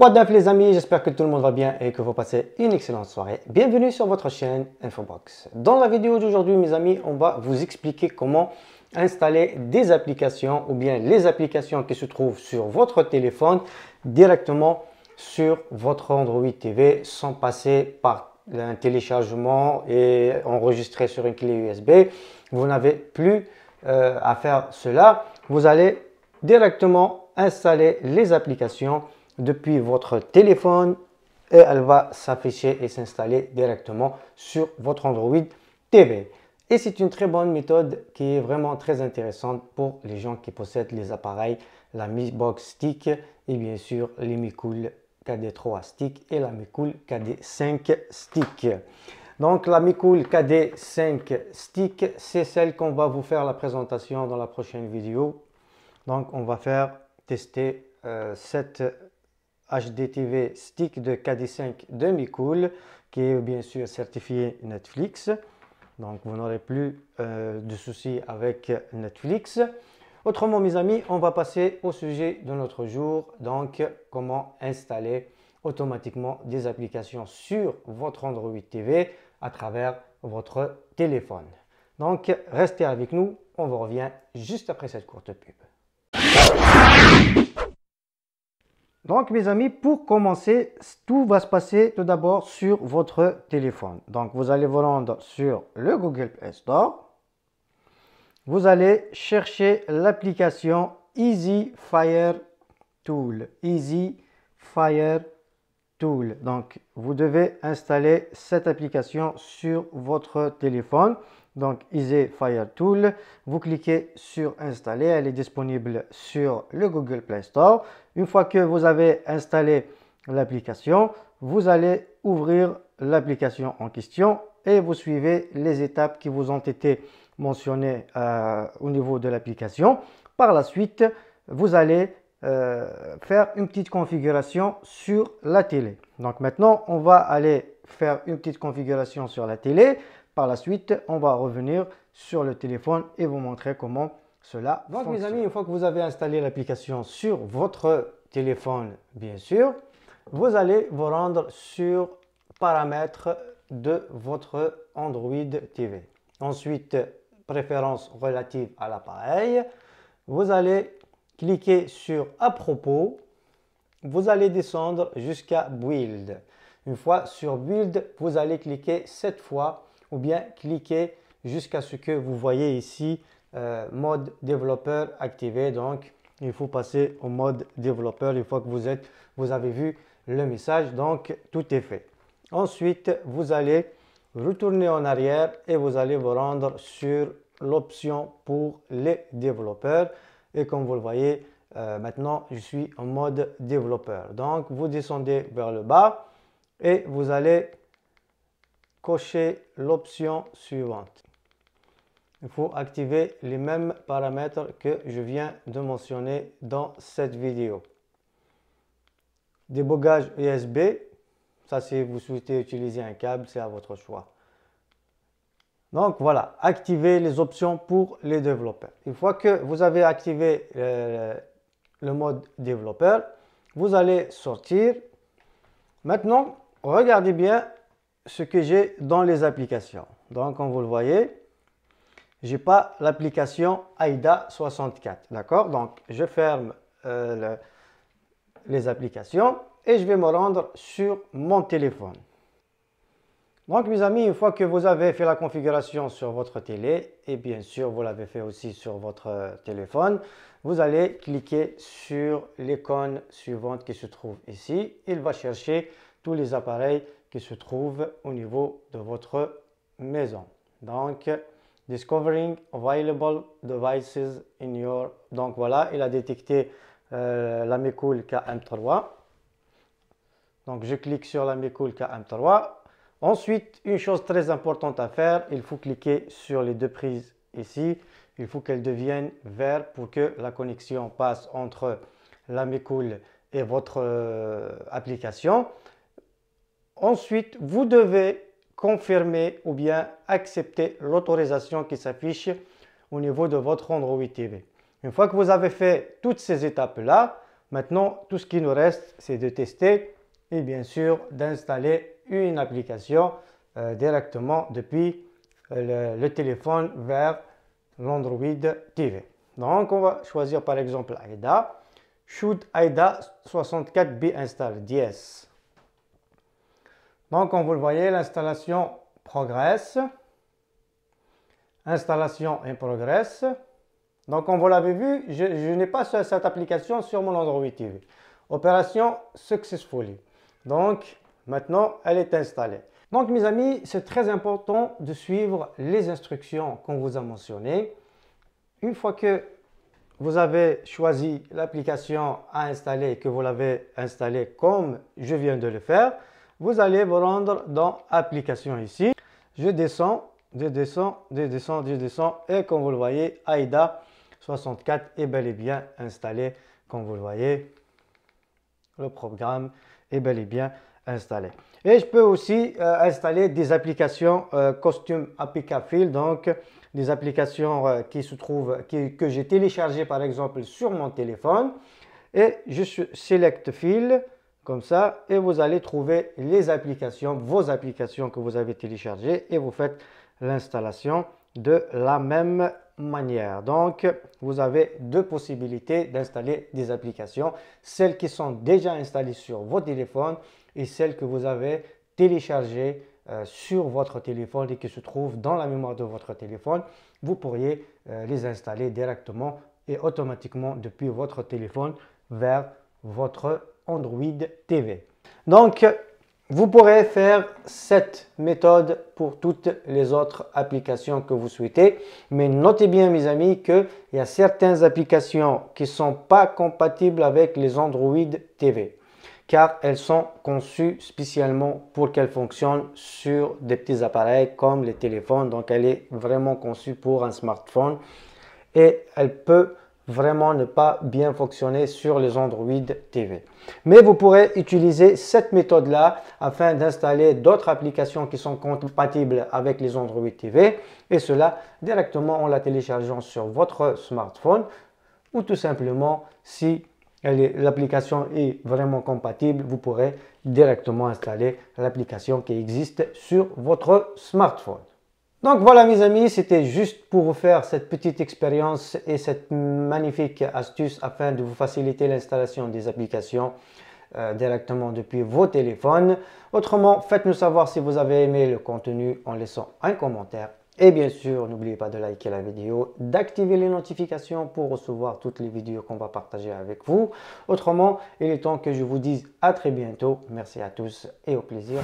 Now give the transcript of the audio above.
Quoi de les amis, j'espère que tout le monde va bien et que vous passez une excellente soirée. Bienvenue sur votre chaîne Infobox. Dans la vidéo d'aujourd'hui mes amis, on va vous expliquer comment installer des applications ou bien les applications qui se trouvent sur votre téléphone directement sur votre Android TV sans passer par un téléchargement et enregistrer sur une clé USB. Vous n'avez plus euh, à faire cela. Vous allez directement installer les applications depuis votre téléphone et elle va s'afficher et s'installer directement sur votre Android TV. Et c'est une très bonne méthode qui est vraiment très intéressante pour les gens qui possèdent les appareils, la Mi Box Stick et bien sûr les Mi KD3 Stick et la Mi KD5 Stick. Donc la Mi KD5 Stick, c'est celle qu'on va vous faire la présentation dans la prochaine vidéo. Donc on va faire tester euh, cette HDTV Stick de KD5 demi-cool qui est bien sûr certifié Netflix. Donc vous n'aurez plus euh, de soucis avec Netflix. Autrement mes amis, on va passer au sujet de notre jour. Donc comment installer automatiquement des applications sur votre Android TV à travers votre téléphone. Donc restez avec nous, on vous revient juste après cette courte pub. Donc mes amis, pour commencer, tout va se passer tout d'abord sur votre téléphone. Donc vous allez vous rendre sur le Google Play Store. Vous allez chercher l'application Easy Fire Tool. Easy Fire Tool. Donc vous devez installer cette application sur votre téléphone donc Easy Fire Tool. Vous cliquez sur installer, elle est disponible sur le Google Play Store. Une fois que vous avez installé l'application, vous allez ouvrir l'application en question et vous suivez les étapes qui vous ont été mentionnées euh, au niveau de l'application. Par la suite, vous allez euh, faire une petite configuration sur la télé. Donc maintenant, on va aller faire une petite configuration sur la télé. Par la suite, on va revenir sur le téléphone et vous montrer comment cela Donc mes amis, une fois que vous avez installé l'application sur votre téléphone, bien sûr, vous allez vous rendre sur paramètres de votre Android TV. Ensuite, préférences relatives à l'appareil. Vous allez cliquer sur à propos. Vous allez descendre jusqu'à build. Une fois sur build, vous allez cliquer cette fois ou bien cliquez jusqu'à ce que vous voyez ici euh, mode développeur activé. Donc, il faut passer au mode développeur une fois que vous, êtes, vous avez vu le message. Donc, tout est fait. Ensuite, vous allez retourner en arrière et vous allez vous rendre sur l'option pour les développeurs. Et comme vous le voyez, euh, maintenant, je suis en mode développeur. Donc, vous descendez vers le bas et vous allez cocher l'option suivante. Il faut activer les mêmes paramètres que je viens de mentionner dans cette vidéo. Débogage USB, ça si vous souhaitez utiliser un câble, c'est à votre choix. Donc voilà, activer les options pour les développeurs. Une fois que vous avez activé euh, le mode développeur, vous allez sortir. Maintenant, regardez bien ce que j'ai dans les applications. Donc, comme vous le voyez, j'ai pas l'application AIDA64. D'accord Donc, je ferme euh, les applications et je vais me rendre sur mon téléphone. Donc, mes amis, une fois que vous avez fait la configuration sur votre télé, et bien sûr, vous l'avez fait aussi sur votre euh, téléphone, vous allez cliquer sur l'icône suivante qui se trouve ici. Il va chercher tous les appareils qui se trouve au niveau de votre maison. Donc, Discovering Available Devices in Your... Donc voilà, il a détecté euh, la Mecool KM3. Donc je clique sur la Mecool KM3. Ensuite, une chose très importante à faire, il faut cliquer sur les deux prises ici. Il faut qu'elles deviennent vertes pour que la connexion passe entre la Mecool et votre euh, application. Ensuite, vous devez confirmer ou bien accepter l'autorisation qui s'affiche au niveau de votre Android TV. Une fois que vous avez fait toutes ces étapes-là, maintenant tout ce qui nous reste, c'est de tester et bien sûr d'installer une application euh, directement depuis euh, le, le téléphone vers l'Android TV. Donc on va choisir par exemple AIDA, Shoot AIDA 64B Install 10. Donc, comme vous le voyez, l'installation progresse. Installation et progresse. Donc, comme vous l'avez vu, je, n'ai pas cette application sur mon Android TV. Opération successfully. Donc, maintenant, elle est installée. Donc, mes amis, c'est très important de suivre les instructions qu'on vous a mentionnées. Une fois que vous avez choisi l'application à installer et que vous l'avez installée comme je viens de le faire, vous allez vous rendre dans Application ici. Je descends, je descends, je descends, je descends. Et comme vous le voyez, AIDA 64 est bel et bien installé. Comme vous le voyez, le programme est bel et bien installé. Et je peux aussi euh, installer des applications euh, Costume APK donc des applications euh, qui se trouvent, que j'ai téléchargées par exemple sur mon téléphone. Et je sélectionne « File » ça et vous allez trouver les applications, vos applications que vous avez téléchargées et vous faites l'installation de la même manière. Donc, vous avez deux possibilités d'installer des applications, celles qui sont déjà installées sur votre téléphone et celles que vous avez téléchargées euh, sur votre téléphone et qui se trouvent dans la mémoire de votre téléphone. Vous pourriez euh, les installer directement et automatiquement depuis votre téléphone vers votre Android TV. Donc, vous pourrez faire cette méthode pour toutes les autres applications que vous souhaitez. Mais notez bien, mes amis, qu'il y a certaines applications qui sont pas compatibles avec les Android TV car elles sont conçues spécialement pour qu'elles fonctionnent sur des petits appareils comme les téléphones. Donc, elle est vraiment conçue pour un smartphone et elle peut vraiment ne pas bien fonctionner sur les Android TV. Mais vous pourrez utiliser cette méthode-là afin d'installer d'autres applications qui sont compatibles avec les Android TV et cela directement en la téléchargeant sur votre smartphone ou tout simplement si l'application est vraiment compatible, vous pourrez directement installer l'application qui existe sur votre smartphone. Donc voilà mes amis, c'était juste pour vous faire cette petite expérience et cette magnifique astuce afin de vous faciliter l'installation des applications euh, directement depuis vos téléphones. Autrement, faites-nous savoir si vous avez aimé le contenu en laissant un commentaire. Et bien sûr, n'oubliez pas de liker la vidéo, d'activer les notifications pour recevoir toutes les vidéos qu'on va partager avec vous. Autrement, il est temps que je vous dise à très bientôt. Merci à tous et au plaisir.